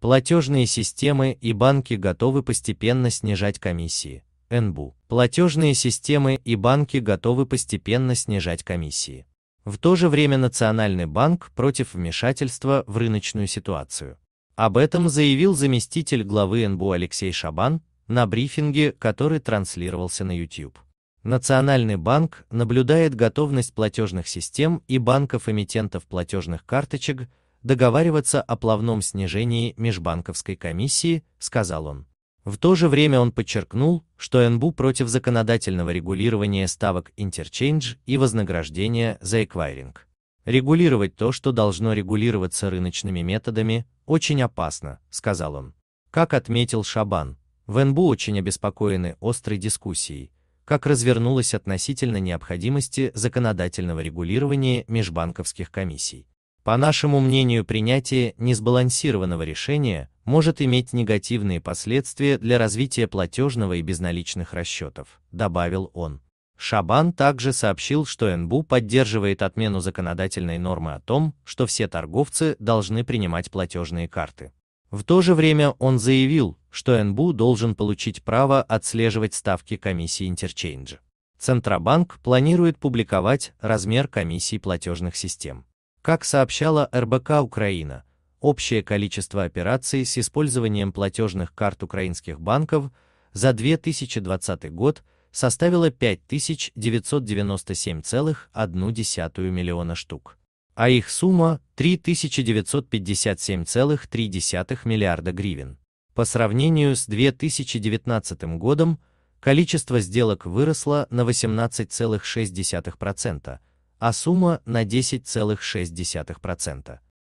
Платежные системы и банки готовы постепенно снижать комиссии. НБУ. Платежные системы и банки готовы постепенно снижать комиссии. В то же время Национальный банк против вмешательства в рыночную ситуацию. Об этом заявил заместитель главы НБУ Алексей Шабан на брифинге, который транслировался на YouTube. Национальный банк наблюдает готовность платежных систем и банков-эмитентов платежных карточек договариваться о плавном снижении межбанковской комиссии, сказал он. В то же время он подчеркнул, что НБУ против законодательного регулирования ставок интерчейндж и вознаграждения за эквайринг. Регулировать то, что должно регулироваться рыночными методами, очень опасно, сказал он. Как отметил Шабан, в НБУ очень обеспокоены острой дискуссией, как развернулась относительно необходимости законодательного регулирования межбанковских комиссий. По нашему мнению, принятие несбалансированного решения может иметь негативные последствия для развития платежного и безналичных расчетов, добавил он. Шабан также сообщил, что НБУ поддерживает отмену законодательной нормы о том, что все торговцы должны принимать платежные карты. В то же время он заявил, что НБУ должен получить право отслеживать ставки комиссии интерчейнджа. Центробанк планирует публиковать размер комиссий платежных систем. Как сообщала РБК Украина, общее количество операций с использованием платежных карт украинских банков за 2020 год составило 5997,1 миллиона штук, а их сумма 3957,3 миллиарда гривен. По сравнению с 2019 годом количество сделок выросло на 18,6%, а сумма на 10,6%.